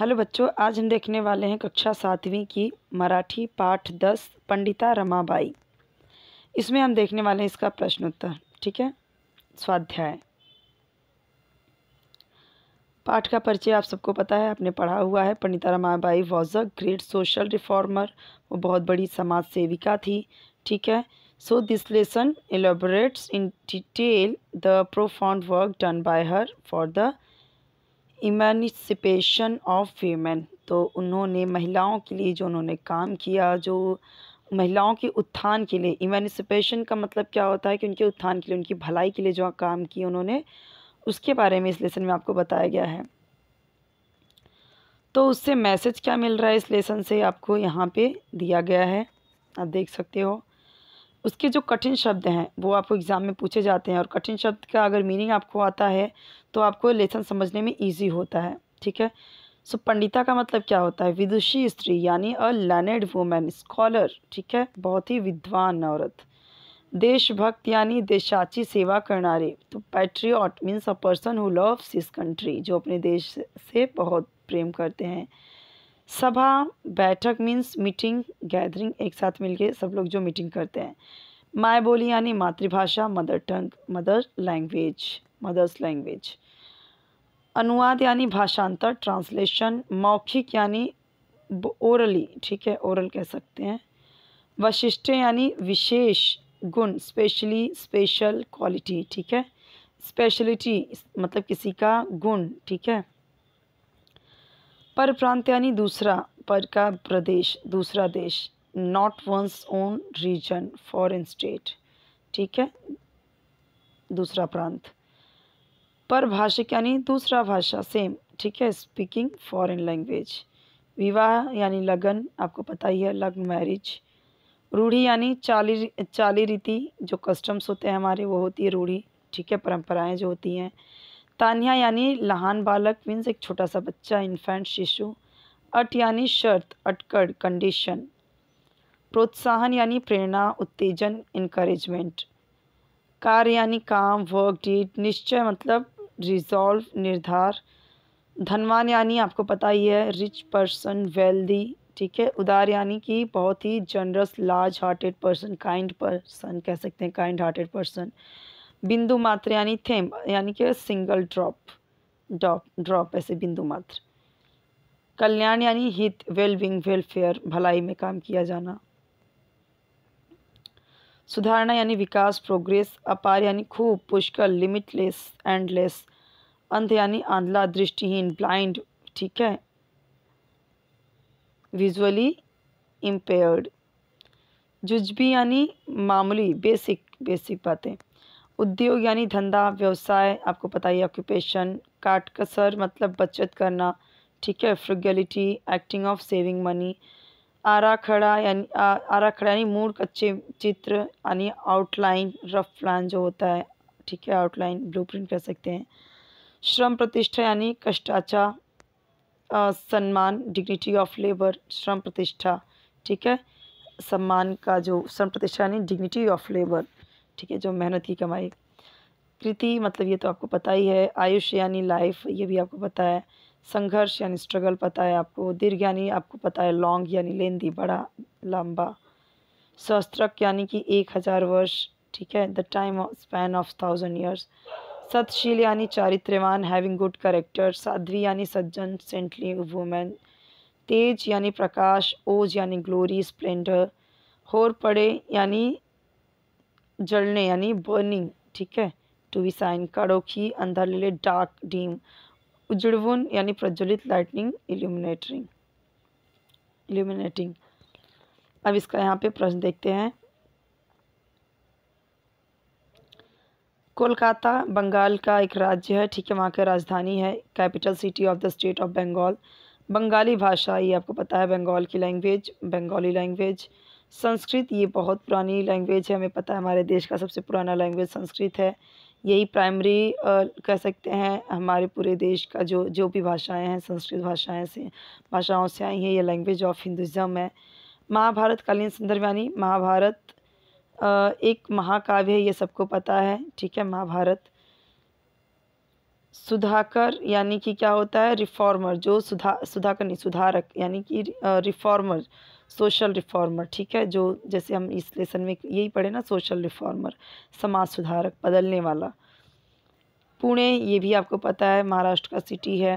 hello बच्चों आज हम देखने वाले हैं कक्षा सातवीं की मराठी पाठ दस पंडिता रमाबाई इसमें हम देखने वाले हैं इसका प्रश्नोत्तर ठीक है स्वाध्याय पाठ का परिचय आप सबको पता है आपने पढ़ा हुआ है Pandita Ramabai was a great social reformer वो बहुत बड़ी समाज सेविका थी ठीक है so this lesson elaborates in detail the profound work done by her for the emancipation of women तो उन्होंने महिलाओं के लिए जो उन्होंने काम किया जो महिलाओं के उत्थान के लिए इमानसपेशन का मतलब क्या होता है कि उनके उत्थान के लिए उनकी भलाई के लिए जो काम की उन्होंने उसके बारे में इस लेसन में आपको बताया गया है तो उससे मैसेज क्या मिल रहा है इस लेसन से आपको यहाँ पे दिया गया है आप देख सकते हो उसके जो कठिन शब्द हैं वो आपको एग्ज़ाम में पूछे जाते हैं और कठिन शब्द का अगर मीनिंग आपको आता है तो आपको लेसन समझने में ईजी होता है ठीक है सो so, पंडिता का मतलब क्या होता है विदुषी स्त्री यानी अ लर्नेड वुमेन स्कॉलर ठीक है बहुत ही विद्वान औरत देशभक्त यानी देशाची सेवा करनारे तो patriot means a person who loves his country जो अपने देश से बहुत प्रेम करते हैं सभा बैठक मीन्स मीटिंग गैदरिंग एक साथ मिलके सब लोग जो मीटिंग करते हैं माय बोली यानी मातृभाषा mother tongue mother language mother's language अनुवाद यानी भाषांतर ट्रांसलेशन मौखिक यानी ओरली ठीक है ओरल कह सकते हैं वशिष्ठ यानी विशेष गुण स्पेशली स्पेशल क्वालिटी ठीक है स्पेशलिटी मतलब किसी का गुण ठीक है पर प्रांत यानी दूसरा पर का प्रदेश दूसरा देश not one's own region foreign state ठीक है दूसरा प्रांत पर भाषिक यानी दूसरा भाषा सेम ठीक है स्पीकिंग फॉरन लैंग्वेज विवाह यानी लगन आपको पता ही है लग्न मैरिज रूढ़ी यानी चाली चाली रीति जो कस्टम्स होते हैं हमारे वो होती है रूढ़ी ठीक है परंपराएं जो होती हैं तानिया यानी लहान बालक मीन्स एक छोटा सा बच्चा इन्फेंट शिशु अट यानी शर्त अटकड़ कंडीशन प्रोत्साहन यानी प्रेरणा उत्तेजन इनक्रेजमेंट कार्य यानी काम वर्क डीड निश्चय मतलब रिजॉल्व निर्धार धनवान यानी आपको पता ही है रिच पर्सन वेल्दी ठीक है उदार यानी कि बहुत ही generous large hearted person kind person कह सकते हैं काइंड हार्टेड पर्सन बिंदु मात्र यानी थेम यानी कि सिंगल ड्रॉप ड्रॉप ड्रॉप ऐसे बिंदु मात्र कल्याण यानी हित वेलविंग वेलफेयर भलाई में काम किया जाना सुधारणा यानी विकास प्रोग्रेस अपार यानी खूब पुष्कर लिमिटलेस एंडलेस अंध यानी आंधला दृष्टिहीन ब्लाइंड ठीक है विजुअली इम्पेयर्ड जुजबी यानी मामूली बेसिक बेसिक बातें उद्योग यानी धंधा व्यवसाय आपको पता ही ऑक्यूपेशन काट कसर मतलब बचत करना ठीक है frugality acting of saving money आरा खड़ा यानी आरा खड़ा यानी मूड कच्चे चित्र यानी आउटलाइन रफ प्लान जो होता है ठीक है आउटलाइन ब्लूप्रिंट कह सकते हैं श्रम प्रतिष्ठा यानी कष्टाचा सम्मान डिग्निटी ऑफ लेबर श्रम प्रतिष्ठा ठीक है सम्मान का जो श्रम प्रतिष्ठा यानी डिग्निटी ऑफ लेबर ठीक है जो मेहनत की कमाई कृति मतलब ये तो आपको पता ही है आयुष यानी लाइफ ये भी आपको पता है संघर्ष यानी स्ट्रगल पता है आपको दीर्घ यानी आपको पता है लॉन्ग यानी लेंदी बड़ा लंबा सहस्त्रक यानी कि एक हज़ार वर्ष ठीक है the time span of thousand years सतशील यानी चारित्र्यवान हैविंग गुड करेक्टर साध्वी यानी सज्जन सेंटली वुमेन तेज यानी प्रकाश ओज यानी ग्लोरी स्प्लेंडर होर पड़े यानी जलने यानी बर्निंग ठीक है टू बी साइन काढ़ो की ले डार्क डीम उजड़वन यानी प्रज्वलित लाइटनिंग इल्यूमिनेटरिंग इल्यूमिनेटिंग अब इसका यहाँ पे प्रश्न देखते हैं कोलकाता बंगाल का एक राज्य है ठीक है वहाँ की राजधानी है capital city of the state of Bengal Bengali भाषा ये आपको पता है बंगाल की लैंग्वेज बंगाली लैंग्वेज संस्कृत ये बहुत पुरानी लैंग्वेज है हमें पता है हमारे देश का सबसे पुराना लैंग्वेज संस्कृत है यही प्राइमरी कह सकते हैं हमारे पूरे देश का जो जो भी भाषाएं हैं संस्कृत भाषाएं से भाषाओं से आई हैं ये लैंग्वेज ऑफ हिंदुज़म है महाभारत कालीन संदर्भ यानी महाभारत एक महाकाव्य है ये सबको पता है ठीक है महाभारत सुधाकर यानी कि क्या होता है रिफॉर्मर जो सुधा सुधाकर नहीं सुधारक यानी कि रिफॉर्मर सोशल रिफॉर्मर ठीक है जो जैसे हम इस लेसन में यही पढ़े ना सोशल रिफॉर्मर समाज सुधारक बदलने वाला पुणे ये भी आपको पता है महाराष्ट्र का सिटी है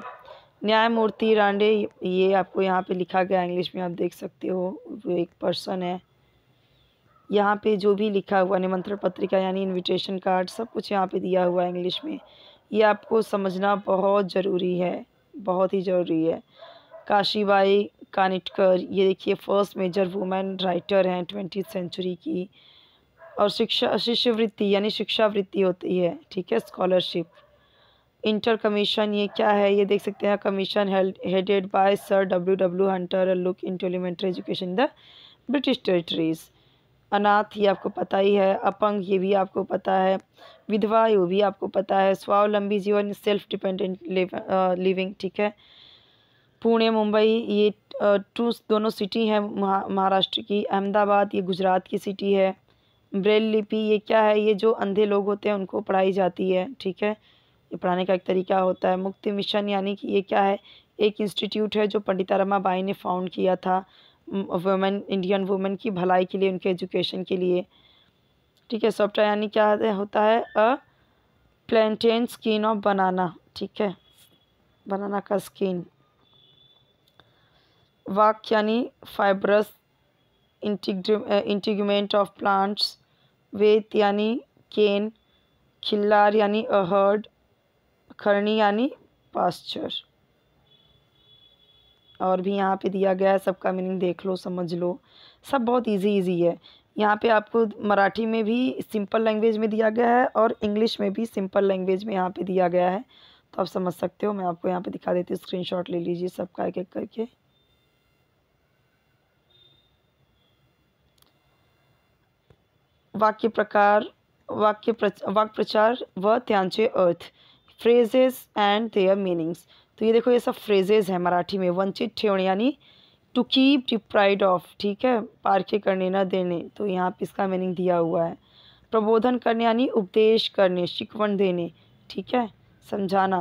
न्यायमूर्ति रांडे ये आपको यहाँ पे लिखा गया इंग्लिश में आप देख सकते हो वो एक पर्सन है यहाँ पे जो भी लिखा हुआ निमंत्रण पत्रिका यानी इनविटेशन कार्ड सब कुछ यहाँ पे दिया हुआ है इंग्लिश में ये आपको समझना बहुत ज़रूरी है बहुत ही ज़रूरी है काशीबाई कानिटकर ये देखिए फ़र्स्ट मेजर वुमेन राइटर हैं ट्वेंटी सेंचुरी की और शिक्षा शिष्यवृत्ति यानी शिक्षावृत्ति होती है ठीक है स्कॉलरशिप इंटर कमीशन ये क्या है ये देख सकते हैं commission headed by sir W W Hunter look into elementary education the British territories अनाथ ये आपको पता ही है अपंग ये भी आपको पता है विधवा है वो भी आपको पता है स्वावलंबी जीवन सेल्फ डिपेंडेंट लिविंग ठीक है पुणे मुंबई ये टू दोनों सिटी हैं महाराष्ट्र की अहमदाबाद ये गुजरात की सिटी है ब्रेल लिपि ये क्या है ये जो अंधे लोग होते हैं उनको पढ़ाई जाती है ठीक है ये पढ़ाने का एक तरीका होता है मुक्ति मिशन यानी कि ये क्या है एक इंस्टीट्यूट है जो पंडिता बाई ने फाउंड किया था वुमेन इंडियन वुमेन की भलाई के लिए उनके एजुकेशन के लिए ठीक है सॉफ्ट यानी क्या होता है अ प्लेंटेन स्किन ऑफ बनाना ठीक है बनाना का स्किन वाक यानी फाइब्रस इंटीग्रमेंट ऑफ प्लांट्स वेत यानी केन खिल्लार यानी अहर्ड खरणी यानी पास्चर और भी यहाँ पे दिया गया है सबका मीनिंग देख लो समझ लो सब बहुत इजी इजी है यहाँ पे आपको मराठी में भी सिंपल लैंग्वेज में दिया गया है और इंग्लिश में भी सिंपल लैंग्वेज में यहाँ पे दिया गया है तो आप समझ सकते हो मैं आपको यहाँ पे दिखा देती हूँ स्क्रीनशॉट ले लीजिए सबका एक एक करके वाक्य प्रकार वाक्य प्रच, वाक्य प्रचार व त्यांचे अर्थ फ्रेजेस एंड देयर मीनिंग्स तो ये देखो ये सब फ्रेजेज हैं मराठी में वंचित ठेवण यानी टू कीप डिप्राइड ऑफ ठीक है पार्खे करने ना देने तो यहाँ पे इसका मीनिंग दिया हुआ है प्रबोधन करने यानी उपदेश करने शिकवण देने ठीक है समझाना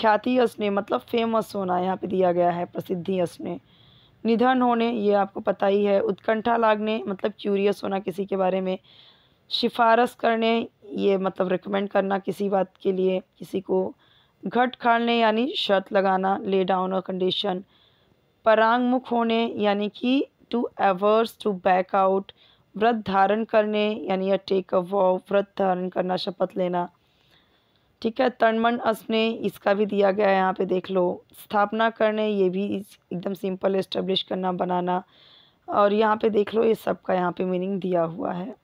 ख्याति असने मतलब फेमस होना यहाँ पे दिया गया है प्रसिद्धि असने निधन होने ये आपको पता ही है उत्कंठा लागने मतलब क्यूरियस होना किसी के बारे में सिफारस करने ये मतलब रिकमेंड करना किसी बात के लिए किसी को घट खाने यानी शर्त लगाना ले डाउन और कंडीशन परांगमुख होने यानी कि to averse to back out व्रत धारण करने यानी या टेक अ वॉव व्रत धारण करना शपथ लेना ठीक है तनमन असने इसका भी दिया गया है यहाँ पे देख लो स्थापना करने ये भी एकदम सिंपल इस्टेब्लिश करना बनाना और यहाँ पे देख लो ये सब का यहाँ पे मीनिंग दिया हुआ है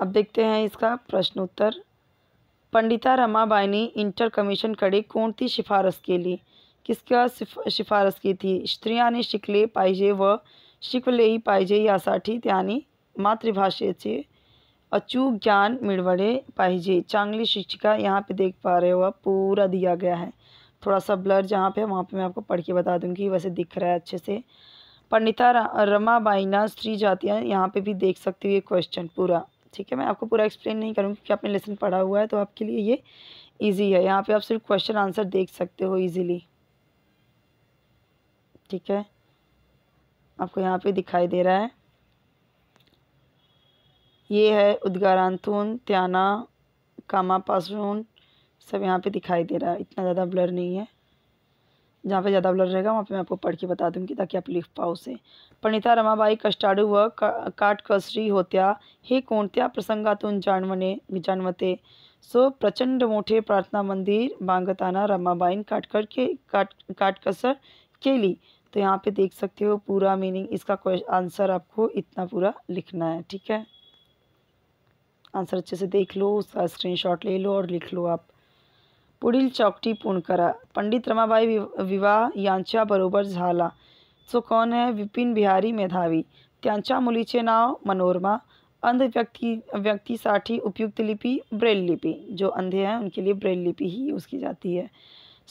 अब देखते हैं इसका प्रश्न उत्तर पंडिता रमाबाई ने इंटर कमीशन कडे सिफारस के लिए किसका सिफारस की थी ती ने शिकले पाइजे व या पाहिजे यानी मातृभाषे से अचूक ज्ञान मिलवड़े पाइजे चांगली शिक्षिका यहाँ पे देख पा रहे हो आप पूरा दिया गया है थोड़ा सा ब्लर जहाँ पे वहाँ पे मैं आपको पढ़ के बता दूंगी वैसे दिख रहा है अच्छे से पंडिता रमाबाई ना स्त्री जातियाँ यहाँ पर भी देख सकती हुई क्वेश्चन पूरा ठीक है मैं आपको पूरा एक्सप्लेन नहीं करूँगी क्योंकि आपने लेसन पढ़ा हुआ है तो आपके लिए ये ईजी है यहाँ पर आप सिर्फ क्वेश्चन आंसर देख सकते हो ईजीली ठीक है आपको यहाँ पे दिखाई दे रहा है ये है उद्गारांथून त्याना कामा पासून सब यहाँ पे दिखाई दे रहा है इतना ज़्यादा ब्लर नहीं है जहाँ पे ज़्यादा ब्लर रहेगा वहाँ पे मैं आपको पढ़ के बता दूँगी ताकि आप लिख पाओ उसे पंडिता रमाबाई कष्टाडू व काटकसरी होत्या हे कोणत्या प्रसंगातून जाणवणे जाणवते सो प्रचंड मोठे प्रार्थना मंदिर बांगताना रमाबाईन काटकर के काट काटकसर केली तो यहाँ पे देख सकते हो पूरा मीनिंग इसका आंसर आपको इतना पूरा लिखना है ठीक है आंसर अच्छे से देख लो उसका स्क्रीन ले लो और लिख लो आप पुढ़ चौकटी पूर्ण करा पंडित रमाबाई विवाह बरोबर झाला तो कौन है विपिन बिहारी मेधावी मुली नाव मनोरमा अंध व्यक्ति व्यक्ति साठी उपयुक्त लिपि ब्रेल लिपि जो अंधे हैं उनके लिए ब्रेल लिपि ही यूज़ की जाती है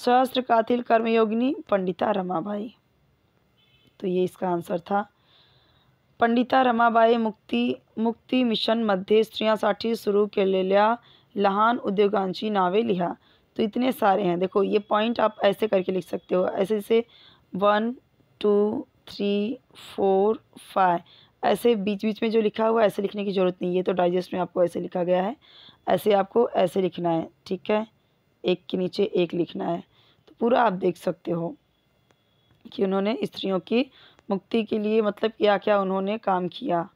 सहस्त्र कातिल कर्मयोगिनी पंडिता रमाबाई तो ये इसका आंसर था पंडिता रमाबाई मुक्ति मुक्ति मिशन मध्ये स्त्रियांसाठी सुरू लिए लहान उद्योगांची नावे लिहा तो इतने सारे हैं देखो ये पॉइंट आप ऐसे करके लिख सकते हो ऐसे जैसे one two three four five ऐसे बीच बीच में जो लिखा हुआ ऐसे लिखने की ज़रूरत नहीं है तो डाइजेस्ट में आपको ऐसे लिखा गया है ऐसे आपको ऐसे लिखना है ठीक है एक के नीचे एक लिखना है तो पूरा आप देख सकते हो कि उन्होंने स्त्रियों की मुक्ति के लिए मतलब क्या क्या उन्होंने काम किया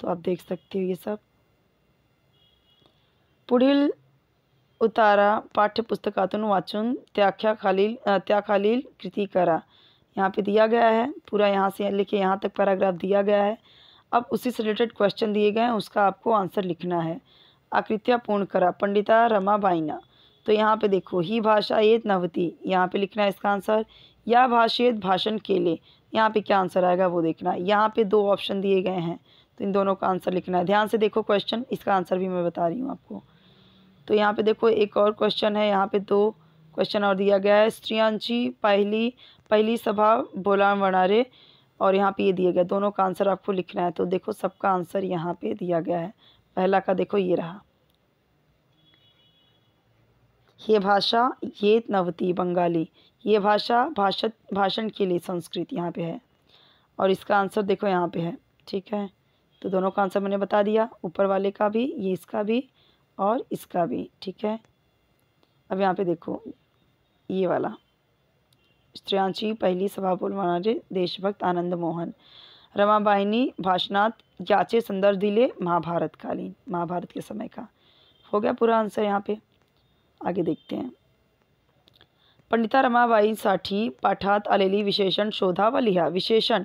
तो आप देख सकते हो ये सब पुढ़िल उतारा पाठ्यपुस्तकातून वाचुन त्याख्या खालील त्या खालील करा यहाँ पे दिया गया है पूरा यहाँ से लिखे यहाँ तक पैराग्राफ दिया गया है अब उसी से रिलेटेड क्वेश्चन दिए गए हैं उसका आपको आंसर लिखना है आकृतियाँ पूर्ण करा पंडिता रमा बाइना तो यहाँ पे देखो ही भाषा ये नवती यहाँ पे लिखना है इसका आंसर या भाषेत भाषण के लिए यहाँ पे क्या आंसर आएगा वो देखना है यहाँ पे दो ऑप्शन दिए गए हैं तो इन दोनों का आंसर लिखना है ध्यान से देखो क्वेश्चन इसका आंसर भी मैं बता रही हूँ आपको तो यहाँ पे देखो एक और क्वेश्चन है यहाँ पे दो क्वेश्चन और दिया गया है स्त्रियांची पहली पहली सभा बोलान वनारे और यहाँ पे ये दिया गया दोनों का आंसर आपको लिखना है तो देखो सबका आंसर यहाँ पे दिया गया है पहला का देखो ये रहा ये भाषा ये नवती बंगाली ये भाषा भाषण भाषण के लिए संस्कृत यहाँ पे है और इसका आंसर देखो यहाँ पे है ठीक है तो दोनों का आंसर मैंने बता दिया ऊपर वाले का भी ये इसका भी और इसका भी ठीक है अब यहाँ पे देखो ये वाला स्त्रियांची पहली सभा पूर्व देशभक्त आनंद मोहन रमाबाइनी भाषणात याचे संदर्भ दिले महाभारत कालीन महाभारत के समय का हो गया पूरा आंसर यहाँ पे आगे देखते हैं पंडिता रमाबाई साठी पाठात अलेली विशेषण शोधा व लिहा विशेषण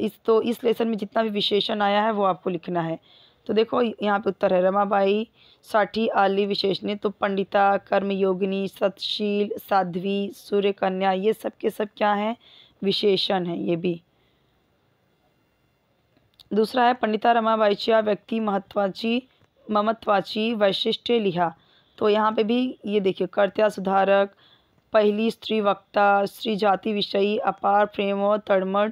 इस तो इस लेसन में जितना भी विशेषण आया है वो आपको लिखना है तो देखो यहाँ पे उत्तर है रमाबाई साठी आली विशेष ने तो पंडिता कर्म योगिनी सतशील साध्वी सूर्य कन्या ये सब के सब क्या हैं विशेषण हैं ये भी दूसरा है पंडिता चिया व्यक्ति महत्वाची ममत्वाची वैशिष्ट लिहा तो यहाँ पे भी ये देखिए कर्त्या सुधारक पहली स्त्री वक्ता स्त्री जाति विषयी अपार प्रेम और तड़मड़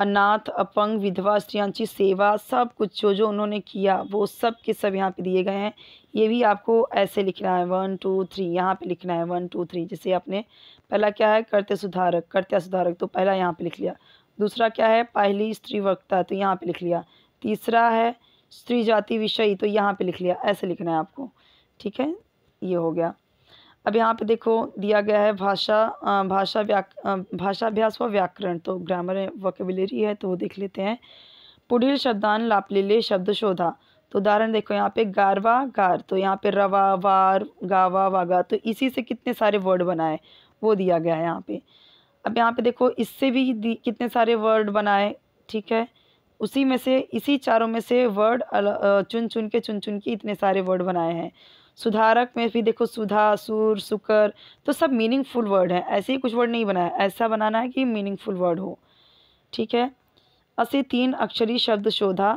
अनाथ अपंग विधवा की सेवा सब कुछ जो जो उन्होंने किया वो सब के सब यहाँ पे दिए गए हैं ये भी आपको ऐसे लिखना है वन टू थ्री यहाँ पे लिखना है वन टू थ्री जैसे आपने पहला क्या है कर्त्य सुधारक कर्त्य सुधारक तो पहला यहाँ पे लिख लिया दूसरा क्या है पहली स्त्री वक्ता तो यहाँ पर लिख लिया तीसरा है स्त्री जाति विषय तो यहाँ पर लिख लिया ऐसे लिखना है आपको ठीक है ये हो गया अब यहाँ पे देखो दिया गया है भाषा भाषा व्या भाषाभ्यास व व्याकरण तो ग्रामर है वोकेबुलरी है तो वो देख लेते हैं पुढ़िल शब्दान लापलीले शब्द शोधा तो उदाहरण देखो यहाँ पे गारवा गार तो यहाँ पे रवा वार गावा वागा तो इसी से कितने सारे वर्ड बनाए वो दिया गया है यहाँ पे अब यहाँ पे देखो इससे भी कितने सारे वर्ड बनाए ठीक है उसी में से इसी चारों में से वर्ड चुन चुन के चुन चुन के इतने सारे वर्ड बनाए हैं सुधारक में भी देखो सुधा सुर सुकर तो सब मीनिंगफुल वर्ड है ऐसे ही कुछ वर्ड नहीं बनाया ऐसा बनाना है कि मीनिंगफुल वर्ड हो ठीक है असे तीन अक्षरी शब्द शोधा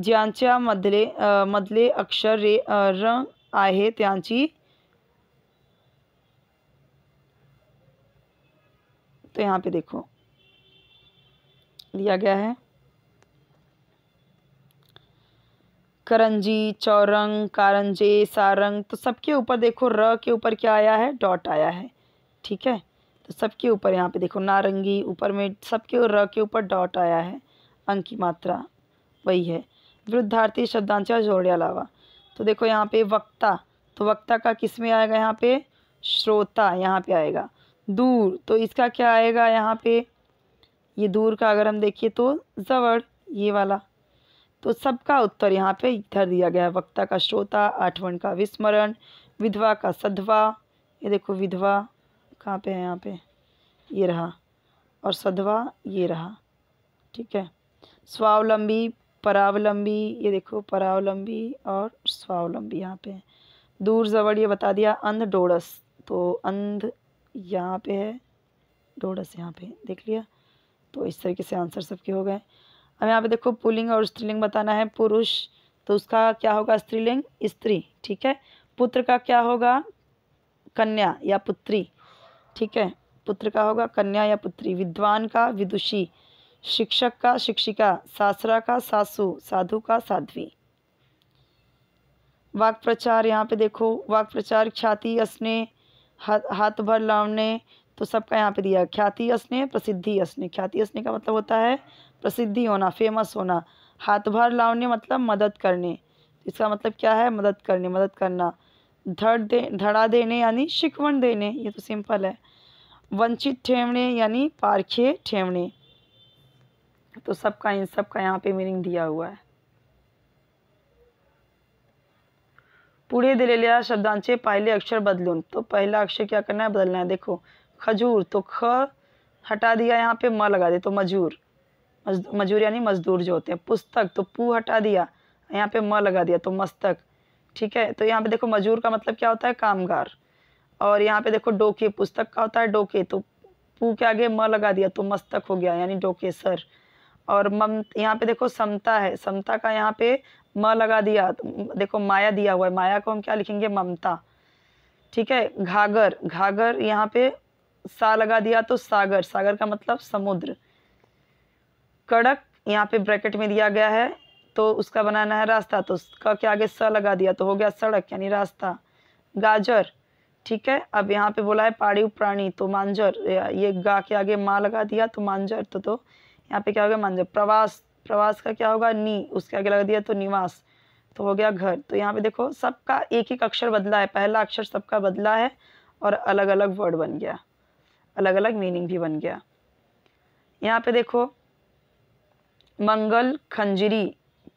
ज्यांच्या मदले मधले अक्षर रे र आहे त्यांची तो यहाँ पे देखो दिया गया है करंजी चौरंग कारंजे सारंग तो सबके ऊपर देखो र के ऊपर क्या आया है डॉट आया है ठीक है तो सबके ऊपर यहाँ पे देखो नारंगी ऊपर में सबके र के ऊपर डॉट आया है अंक की मात्रा वही है वृद्धार्थी शब्दांशा जोड़े अलावा तो देखो यहाँ पे वक्ता तो वक्ता का किस में आएगा यहाँ पे श्रोता यहाँ पे आएगा दूर तो इसका क्या आएगा यहाँ पे ये दूर का अगर हम देखिए तो जवर ये वाला तो सबका उत्तर यहाँ पे इधर दिया गया है वक्ता का श्रोता आठवन का विस्मरण विधवा का सधवा ये देखो विधवा कहाँ पे है यहाँ पे ये रहा और सधवा ये रहा ठीक है स्वावलंबी परावलंबी ये देखो परावलंबी और स्वावलंबी यहाँ पे दूर जवर ये बता दिया अंध डोड़स तो अंध यहाँ पे है डोड़स यहाँ पे देख लिया तो इस तरीके से आंसर सबके हो गए हमें यहाँ पे देखो पुलिंग और स्त्रीलिंग बताना है पुरुष तो उसका क्या होगा स्त्रीलिंग स्त्री ठीक है पुत्र का क्या होगा कन्या या पुत्री ठीक है पुत्र का होगा कन्या या पुत्री विद्वान का विदुषी शिक्षक का शिक्षिका सासरा का सासू साधु का साध्वी वाक प्रचार यहाँ पे देखो वाक प्रचार ख्याति असने हा, हाथ भर लावने तो सबका यहाँ पे दिया ख्याति असने प्रसिद्धि असने ख्याति असने का मतलब होता है प्रसिद्धि होना फेमस होना हाथ भर लावने मतलब मदद करने इसका मतलब क्या है मदद करने मदद करना धड़ दे धड़ा देने यानी शिकवण देने ये तो सिंपल है वंचित ठेवने यानी पारखे ठेवने तो सबका इन सबका यहाँ पे मीनिंग दिया हुआ है पूरे दिलेलिया शब्दांचे पहले अक्षर बदलून तो पहला अक्षर क्या करना है बदलना है देखो खजूर तो ख हटा दिया यहाँ पे म लगा दे तो मजूर मजदूर यानी मजदूर जो होते हैं पुस्तक तो पू हटा दिया यहाँ पे म लगा दिया तो मस्तक ठीक है तो यहाँ पे देखो मजदूर का मतलब क्या होता है कामगार और यहाँ पे देखो डोके पुस्तक का होता है डोके तो पू के आगे म लगा दिया तो मस्तक हो गया यानी डोके सर और मम यहाँ पे देखो समता है समता का यहाँ पे म लगा दिया तो देखो माया दिया हुआ है माया को हम क्या लिखेंगे ममता ठीक है घाघर घाघर यहाँ पे सा लगा दिया तो सागर सागर का मतलब समुद्र कड़क यहाँ पे ब्रैकेट में दिया गया है तो उसका बनाना है रास्ता तो उसका के आगे स लगा दिया तो हो गया सड़क यानी रास्ता गाजर ठीक है अब यहाँ पे बोला है पाड़ी प्राणी तो मांजर ये गा के आगे माँ लगा दिया तो मांजर तो तो यहाँ पे क्या हो गया मांजर प्रवास प्रवास का क्या होगा नी उसके आगे लगा दिया तो निवास तो हो गया घर तो यहाँ पे देखो सबका एक एक अक्षर बदला है पहला अक्षर सबका बदला है और अलग अलग वर्ड बन गया अलग अलग मीनिंग भी बन गया यहाँ पे देखो मंगल खंजरी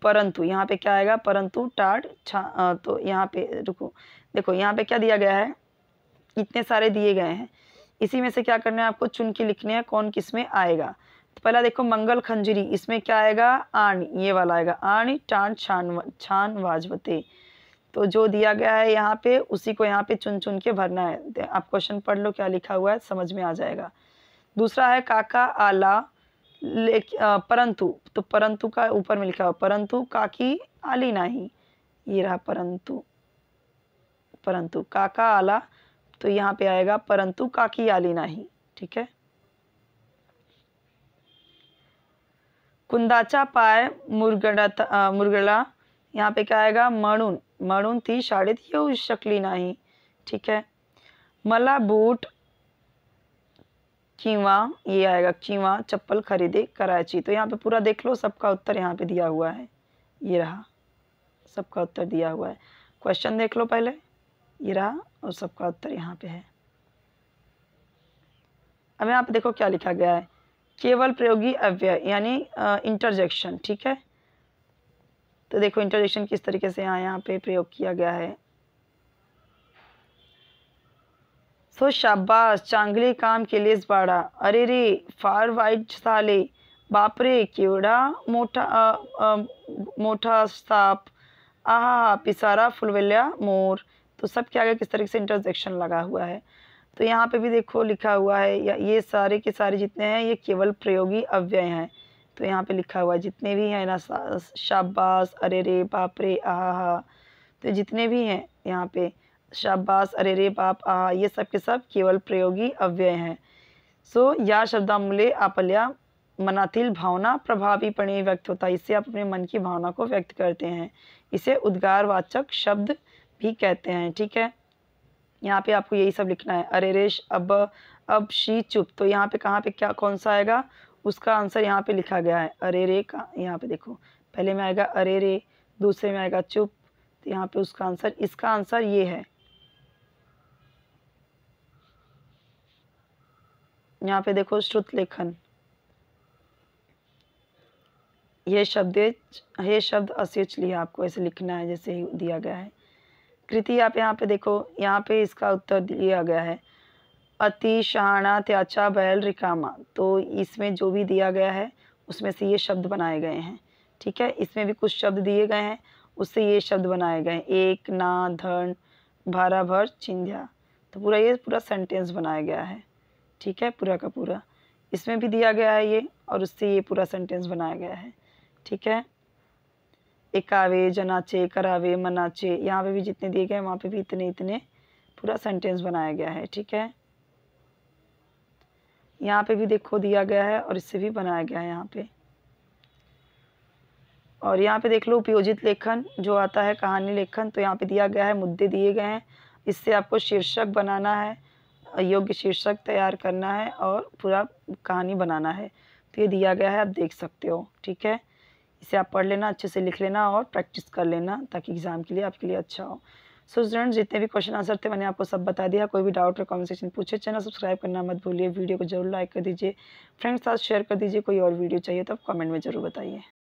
परंतु यहाँ पे क्या आएगा परंतु टाट छा तो यहाँ पे रुको देखो यहाँ पे क्या दिया गया है इतने सारे दिए गए हैं इसी में से क्या करना है आपको चुन के लिखने हैं कौन किस में आएगा तो पहला देखो मंगल खंजरी इसमें क्या आएगा आण ये वाला आएगा आण टाण छान छान वाजवते तो जो दिया गया है यहाँ पे उसी को यहाँ पे चुन चुन के भरना है आप क्वेश्चन पढ़ लो क्या लिखा हुआ है समझ में आ जाएगा दूसरा है काका आला परंतु तो परंतु का ऊपर में लिखा हुआ परंतु काकी आली नहीं ये रहा परंतु परंतु काका आला तो यहाँ पे आएगा परंतु काकी आली नहीं ठीक है कुंदाचा पाए मुरगडा मुरगला यहाँ पे क्या आएगा मणुन मणुन थी शाड़ी थी शकली नहीं ठीक है मला बूट कीवा ये आएगा कीवा चप्पल खरीदे कराची तो यहाँ पे पूरा देख लो सबका उत्तर यहाँ पे दिया हुआ है ये रहा सबका उत्तर दिया हुआ है क्वेश्चन देख लो पहले ये रहा और सबका उत्तर यहाँ पे है अब यहाँ पे देखो क्या लिखा गया है केवल प्रयोगी अव्यय यानी इंटरजेक्शन ठीक है तो देखो इंटरजेक्शन किस तरीके से यहाँ यहाँ पे प्रयोग किया गया है सो तो शाबाश चांगली काम के लिए बाड़ा अरे रे फार साले बाप बापरे केवड़ा मोठा आ, आ, मोठा साप आह पिसारा फुलवेल्या मोर तो सब क्या आगे किस तरीके से इंटरजेक्शन लगा हुआ है तो यहाँ पे भी देखो लिखा हुआ है ये सारे के सारे जितने हैं ये केवल प्रयोगी अव्यय हैं तो यहाँ पे लिखा हुआ है जितने भी हैं ना शाबाश अरे रे बाप रे आहा तो जितने भी हैं यहाँ पे शाबाश अरे रे पाप आ ये सब के सब केवल प्रयोगी अव्यय हैं सो या शब्दामूल्य आपल्या मनातील भावना प्रभावीपणे व्यक्त होता है इससे आप अपने मन की भावना को व्यक्त करते हैं इसे उद्गारवाचक शब्द भी कहते हैं ठीक है यहाँ पे आपको यही सब लिखना है अरे रेश अब अब शी चुप तो यहाँ पे कहाँ पे क्या कौन सा आएगा उसका आंसर यहाँ पे लिखा गया है अरे रे का यहाँ पे देखो पहले में आएगा अरे रे दूसरे में आएगा चुप तो यहाँ पे उसका आंसर इसका आंसर ये है यहाँ पे देखो श्रुत लेखन ये शब्द ये शब्द असेच लिया आपको ऐसे लिखना है जैसे ही दिया गया है कृति आप यहाँ पे देखो यहाँ पे इसका उत्तर दिया गया है अति शहाणा त्याचा बैल रिकामा तो इसमें जो भी दिया गया है उसमें से ये शब्द बनाए गए हैं ठीक है इसमें भी कुछ शब्द दिए गए हैं उससे ये शब्द बनाए गए हैं एक ना धन भारा भर चिंध्या तो पूरा ये पूरा सेंटेंस बनाया गया है ठीक है पूरा का पूरा इसमें भी दिया गया है ये और उससे ये पूरा सेंटेंस बनाया गया है ठीक है एकावे जनाचे करावे मनाचे यहाँ पे भी जितने दिए गए वहाँ पे भी इतने इतने पूरा सेंटेंस बनाया गया है ठीक है यहाँ पे भी देखो दिया गया है और इससे भी बनाया गया है यहाँ पे और यहाँ पे देख लो उपयोजित लेखन जो आता है कहानी लेखन तो यहाँ पे दिया गया है मुद्दे दिए गए हैं इससे आपको शीर्षक बनाना है योग्य शीर्षक तैयार करना है और पूरा कहानी बनाना है तो ये दिया गया है आप देख सकते हो ठीक है इसे आप पढ़ लेना अच्छे से लिख लेना और प्रैक्टिस कर लेना ताकि एग्ज़ाम के लिए आपके लिए अच्छा हो सो स्टूडेंट्स जितने भी क्वेश्चन आंसर थे मैंने आपको सब बता दिया कोई भी डाउट और कॉन्वर्सेशन पूछे चैनल सब्सक्राइब करना मत भूलिए वीडियो को जरूर लाइक कर दीजिए फ्रेंड्स साथ शेयर कर दीजिए कोई और वीडियो चाहिए तो आप कमेंट में ज़रूर बताइए